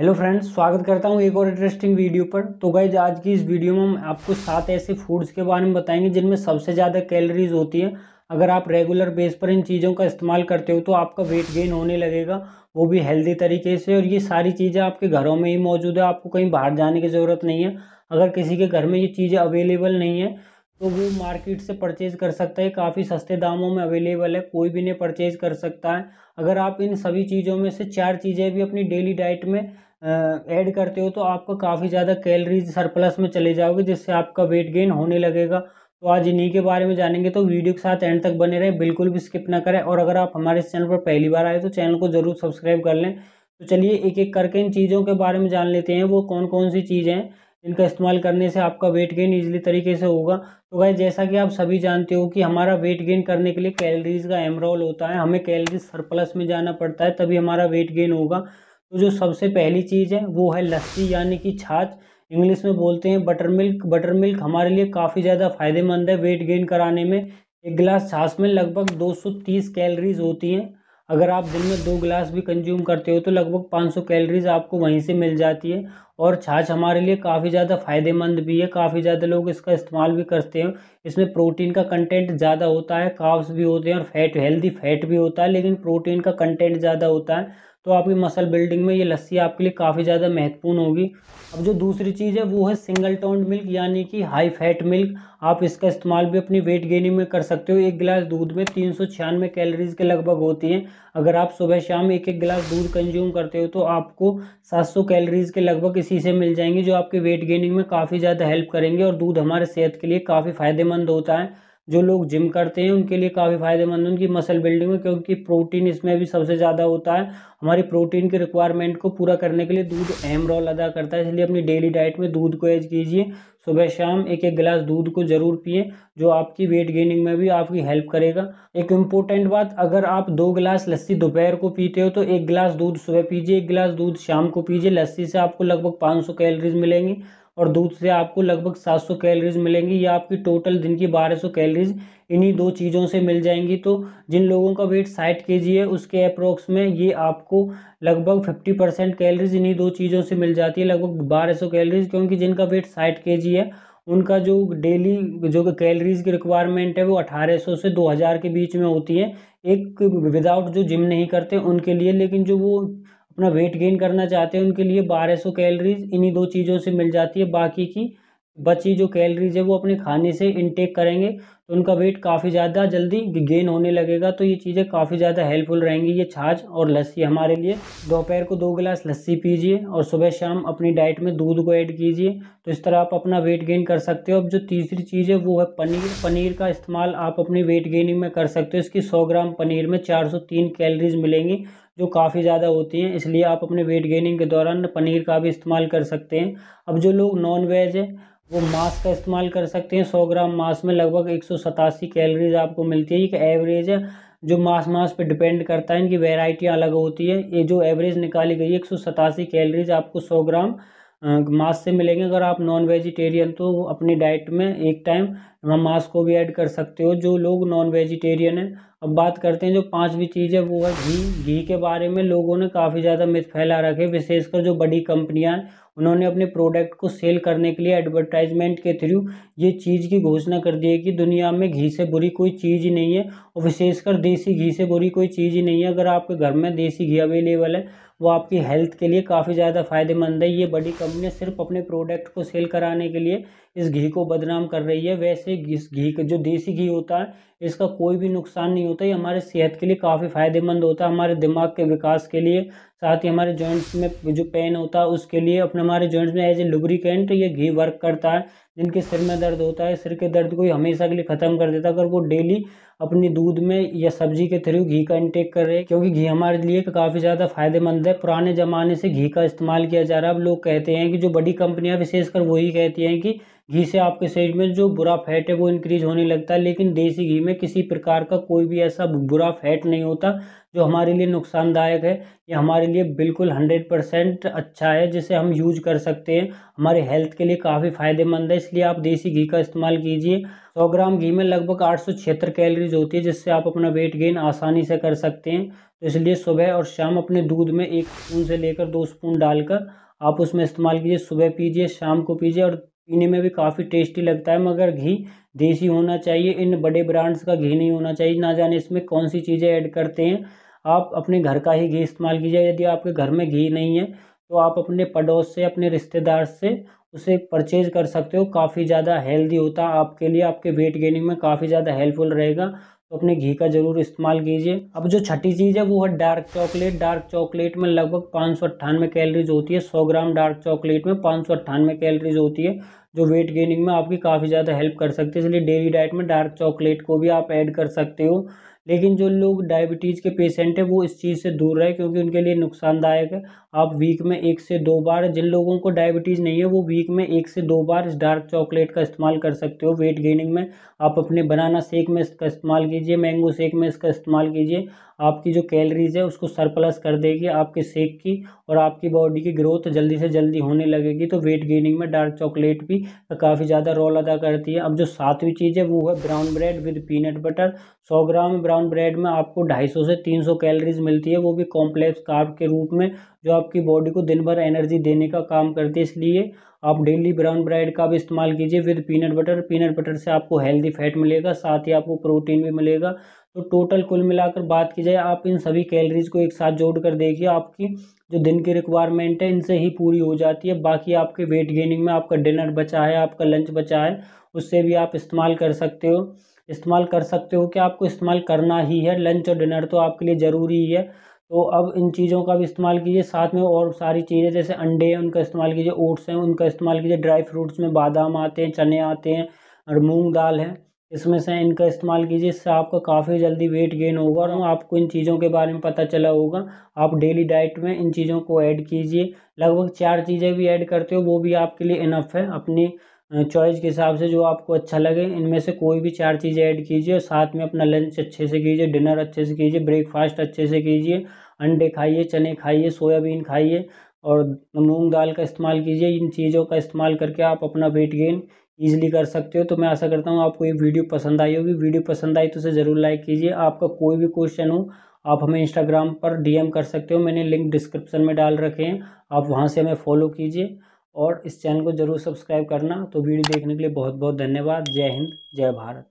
hello friends स्वागत करता हूँ एक और इंटरेस्टिंग वीडियो पर तो गाइज आज की इस वीडियो में हम आपको सात ऐसे फूड्स के बारे में बताएंगे जिनमें सबसे ज़्यादा कैलोरीज होती है अगर आप रेगुलर बेस पर इन चीज़ों का इस्तेमाल करते हो तो आपका वेट गेन होने लगेगा वो भी हेल्दी तरीके से और ये सारी चीज़ें आपके घरों में ही मौजूद है आपको कहीं बाहर जाने की ज़रूरत नहीं है अगर किसी के घर में ये चीज़ें अवेलेबल नहीं है तो वो मार्केट से परचेज़ कर सकता है काफ़ी सस्ते दामों में अवेलेबल है कोई भी नहीं परचेज़ कर सकता है अगर आप इन सभी चीज़ों में से चार चीज़ें भी अपनी डेली डाइट में ऐड करते हो तो आपका काफ़ी ज़्यादा कैलरीज सरप्लस में चले जाओगे जिससे आपका वेट गेन होने लगेगा तो आज इन्हीं के बारे में जानेंगे तो वीडियो के साथ एंड तक बने रहे बिल्कुल भी स्किप ना करें और अगर आप हमारे इस चैनल पर पहली बार आए तो चैनल को ज़रूर सब्सक्राइब कर लें तो चलिए एक एक करके इन चीज़ों के बारे में जान लेते हैं वो कौन कौन सी चीज़ें हैं इनका इस्तेमाल करने से आपका वेट गेन ईजिली तरीके से होगा तो भाई जैसा कि आप सभी जानते हो कि हमारा वेट गेन करने के लिए कैलरीज का एमरोल होता है हमें कैलरीज सरप्लस में जाना पड़ता है तभी हमारा वेट गेन होगा तो जो सबसे पहली चीज़ है वो है लस्सी यानी कि छाछ इंग्लिश में बोलते हैं बटर मिल्क बटर मिल्क हमारे लिए काफ़ी ज़्यादा फायदेमंद है वेट गेन कराने में एक गिलास छाछ में लगभग 230 कैलोरीज होती हैं अगर आप दिन में दो गिलास भी कंज्यूम करते हो तो लगभग 500 कैलोरीज आपको वहीं से मिल जाती है और छाछ हमारे लिए काफ़ी ज़्यादा फायदेमंद भी है काफ़ी ज़्यादा लोग इसका इस्तेमाल भी करते हैं इसमें प्रोटीन का कंटेंट ज़्यादा होता है काव्स भी होते हैं और फैट हेल्दी फैट भी होता है लेकिन प्रोटीन का कंटेंट ज़्यादा होता है तो आपकी मसल बिल्डिंग में ये लस्सी आपके लिए काफ़ी ज़्यादा महत्वपूर्ण होगी अब जो दूसरी चीज़ है वो है सिंगल टोन्ड मिल्क यानी कि हाई फैट मिल्क आप इसका इस्तेमाल भी अपनी वेट गेनिंग में कर सकते हो एक गिलास दूध में तीन सौ छियानवे कैलोरीज के लगभग होती हैं अगर आप सुबह शाम एक एक गिलास दूध कंज्यूम करते हो तो आपको सात सौ कैलोरीज के लगभग इसी से मिल जाएंगी जो आपके वेट गेनिंग में काफ़ी ज़्यादा हेल्प करेंगे और दूध हमारे सेहत के लिए काफ़ी फ़ायदेमंद होता है जो लोग जिम करते हैं उनके लिए काफ़ी फ़ायदेमंद उनकी मसल बिल्डिंग में क्योंकि प्रोटीन इसमें भी सबसे ज़्यादा होता है हमारी प्रोटीन के रिक्वायरमेंट को पूरा करने के लिए दूध अहम रोल अदा करता है इसलिए अपनी डेली डाइट में दूध को ऐज कीजिए सुबह शाम एक एक गिलास दूध को ज़रूर पिए जो आपकी वेट गेनिंग में भी आपकी हेल्प करेगा एक इम्पोर्टेंट बात अगर आप दो गिलास लस्सी दोपहर को पीते हो तो एक गिलास दूध सुबह पीजिए एक गिलास दूध शाम को पीजिए लस्सी से आपको लगभग पाँच कैलोरीज मिलेंगी और दूध से आपको लगभग 700 कैलरीज़ मिलेंगी या आपकी टोटल दिन की 1200 कैलरीज़ इन्हीं दो चीज़ों से मिल जाएंगी तो जिन लोगों का वेट साठ के है उसके अप्रोक्स में ये आपको लगभग 50 परसेंट कैलरीज इन्हीं दो चीज़ों से मिल जाती है लगभग 1200 कैलरीज क्योंकि जिनका वेट साठ के है उनका जो डेली जो कैलरीज की रिक्वायरमेंट है वो 1800 से 2000 के बीच में होती है एक विदाउट जो जिम नहीं करते उनके लिए लेकिन जो वो अपना वेट गेन करना चाहते हैं उनके लिए 1200 कैलोरीज इन्हीं दो चीज़ों से मिल जाती है बाकी की बची जो कैलोरीज है वो अपने खाने से इनटेक करेंगे तो उनका वेट काफ़ी ज़्यादा जल्दी गेन होने लगेगा तो ये चीज़ें काफ़ी ज़्यादा हेल्पफुल रहेंगी ये छाछ और लस्सी हमारे लिए दोपहर को दो गिलास लस्सी पीजिए और सुबह शाम अपनी डाइट में दूध को ऐड कीजिए तो इस तरह आप अपना वेट गेन कर सकते हो अब जो तीसरी चीज़ है वो है पनीर पनीर का इस्तेमाल आप अपनी वेट गेनिंग में कर सकते हो इसकी सौ ग्राम पनीर में चार कैलोरीज मिलेंगी जो काफ़ी ज़्यादा होती हैं इसलिए आप अपने वेट गेनिंग के दौरान पनीर का भी इस्तेमाल कर सकते हैं अब जो लोग नॉन वेज हैं वो मांस का इस्तेमाल कर सकते हैं सौ ग्राम मांस में लगभग एक सौ सतासी कैलरीज आपको मिलती है एक एवरेज है जो मांस मांस पे डिपेंड करता है इनकी वेराइटियाँ अलग होती है ये जो एवरेज निकाली गई है एक सौ सतासी कैलरीज आपको सौ ग्राम मांस से मिलेंगे अगर आप नॉन वेजिटेरियन तो अपनी डाइट में एक टाइम मांस को भी ऐड कर सकते हो जो लोग नॉन वेजिटेरियन हैं अब बात करते हैं जो पांचवी चीज़ है वो है घी घी के बारे में लोगों ने काफ़ी ज़्यादा मिथ फैला रखे विशेषकर जो बड़ी कंपनियां हैं उन्होंने अपने प्रोडक्ट को सेल करने के लिए एडवर्टाइजमेंट के थ्रू ये चीज़ की घोषणा कर दी है कि दुनिया में घी से बुरी कोई चीज़ ही नहीं है और विशेषकर देसी घी से बुरी कोई चीज़ ही नहीं है अगर आपके घर में देसी घी अवेलेबल है वो आपकी हेल्थ के लिए काफ़ी ज़्यादा फ़ायदेमंद है ये बड़ी कंपनियाँ सिर्फ अपने प्रोडक्ट को सेल कराने के लिए इस घी को बदनाम कर रही है वैसे इस घी का जो देसी घी होता है इसका कोई भी नुकसान नहीं होता ये हमारे सेहत के लिए काफ़ी फ़ायदेमंद होता है हमारे दिमाग के विकास के लिए साथ ही हमारे जॉइंट्स में जो पेन होता है उसके लिए अपने हमारे जॉइंट्स में एज ए लुब्रिकेंट ये घी वर्क करता है जिनके सिर में दर्द होता है सिर के दर्द को हमेशा के लिए ख़त्म कर देता है अगर वो डेली अपनी दूध में या सब्जी के थ्रू घी का इंटेक कर रहे हैं क्योंकि घी हमारे लिए काफ़ी ज़्यादा फायदेमंद है पुराने ज़माने से घी का इस्तेमाल किया जा रहा है अब लोग कहते हैं कि जो बड़ी कंपनियाँ विशेषकर वही कहती हैं कि घी से आपके शरीर में जो बुरा फैट है वो इंक्रीज होने लगता है लेकिन देसी घी में किसी प्रकार का कोई भी ऐसा बुरा फैट नहीं होता जो हमारे लिए नुकसानदायक है ये हमारे लिए बिल्कुल हंड्रेड परसेंट अच्छा है जिसे हम यूज कर सकते हैं हमारे हेल्थ के लिए काफ़ी फायदेमंद है इसलिए आप देसी घी का इस्तेमाल कीजिए सौ ग्राम घी में लगभग आठ सौ छिहत्तर कैलरीज होती है जिससे आप अपना वेट गेन आसानी से कर सकते हैं तो इसलिए सुबह और शाम अपने दूध में एक स्पून से लेकर दो स्पून डालकर आप उसमें इस्तेमाल कीजिए सुबह पीजिए शाम को पीजिए और पीने में भी काफ़ी टेस्टी लगता है मगर घी देसी होना चाहिए इन बड़े ब्रांड्स का घी नहीं होना चाहिए ना जाने इसमें कौन सी चीज़ें ऐड करते हैं आप अपने घर का ही घी इस्तेमाल कीजिए यदि आपके घर में घी नहीं है तो आप अपने पड़ोस से अपने रिश्तेदार से उसे परचेज कर सकते हो काफ़ी ज़्यादा हेल्दी होता है आपके लिए आपके वेट गेनिंग में काफ़ी ज़्यादा हेल्पफुल रहेगा तो अपने घी का ज़रूर इस्तेमाल कीजिए अब जो छठी चीज़ है वो है डार्क चॉकलेट डार्क चॉकलेट में लगभग पाँच सौ अट्ठानवे कैलरीज होती है सौ ग्राम डार्क चॉकलेट में पाँच सौ अट्ठानवे कैलरीज होती है जो वेट गेनिंग में आपकी काफ़ी ज़्यादा हेल्प कर सकती है इसलिए डेली डाइट में डार्क चॉकलेट को भी आप ऐड कर सकते हो लेकिन जो लोग डायबिटीज़ के पेशेंट हैं वो इस चीज़ से दूर रहे क्योंकि उनके लिए नुकसानदायक है आप वीक में एक से दो बार जिन लोगों को डायबिटीज़ नहीं है वो वीक में एक से दो बार इस डार्क चॉकलेट का इस्तेमाल कर सकते हो वेट गेनिंग में आप अपने बनाना शेक में इसका इस्तेमाल कीजिए मैंगो शेक में इसका इस्तेमाल कीजिए आपकी जो कैलरीज है उसको सरप्लस कर देगी आपके शेक की और आपकी बॉडी की ग्रोथ जल्दी से जल्दी होने लगेगी तो वेट गेनिंग में डार्क चॉकलेट भी काफ़ी ज़्यादा रोल अदा करती है अब जो सातवीं चीज़ है वो है brown bread with peanut butter सौ ग्राम ब्राउन ब्रेड में आपको 250 से 300 कैलोरीज मिलती है वो भी कॉम्प्लेक्स कार्ब के रूप में जो आपकी बॉडी को दिन भर एनर्जी देने का काम करती है इसलिए आप डेली ब्राउन ब्रेड का भी इस्तेमाल कीजिए with peanut butter peanut butter से आपको हेल्दी फैट मिलेगा साथ ही आपको प्रोटीन भी मिलेगा तो टोटल कुल मिलाकर बात की जाए आप इन सभी कैलरीज को एक साथ जोड़ कर देखिए आपकी जो दिन की रिक्वायरमेंट है इनसे ही पूरी हो जाती है बाकी आपके वेट गेनिंग में आपका डिनर बचा है आपका लंच बचा है उससे भी आप इस्तेमाल कर सकते हो इस्तेमाल कर सकते हो कि आपको इस्तेमाल करना ही है लंच और डिनर तो आपके लिए ज़रूरी ही है तो अब इन चीज़ों का भी इस्तेमाल कीजिए साथ में और सारी चीज़ें जैसे अंडे हैं उनका इस्तेमाल कीजिए ओट्स हैं उनका इस्तेमाल कीजिए ड्राई फ्रूट्स में बादाम आते हैं चने आते हैं और मूंग दाल है इसमें से इनका इस्तेमाल कीजिए इससे आपका काफ़ी जल्दी वेट गेन होगा और आपको इन चीज़ों के बारे में पता चला होगा आप डेली डाइट में इन चीज़ों को ऐड कीजिए लगभग चार चीज़ें भी ऐड करते हो वो भी आपके लिए इनफ है अपनी चॉइस के हिसाब से जो आपको अच्छा लगे इनमें से कोई भी चार चीज़ें ऐड कीजिए और साथ में अपना लंच अच्छे से कीजिए डिनर अच्छे से कीजिए ब्रेकफास्ट अच्छे से कीजिए अंडे खाइए चने खाइए सोयाबीन खाइए और मूंग दाल का इस्तेमाल कीजिए इन चीज़ों का इस्तेमाल करके आप अपना वेट गेन ईजिली कर सकते हो तो मैं आशा करता हूँ आपको ये वीडियो पसंद आई होगी वीडियो पसंद आई तो उसे ज़रूर लाइक कीजिए आपका कोई भी क्वेश्चन हो आप हमें इंस्टाग्राम पर डीएम कर सकते हो मैंने लिंक डिस्क्रिप्शन में डाल रखे हैं आप वहाँ से हमें फॉलो कीजिए और इस चैनल को ज़रूर सब्सक्राइब करना तो वीडियो देखने के लिए बहुत बहुत धन्यवाद जय हिंद जय भारत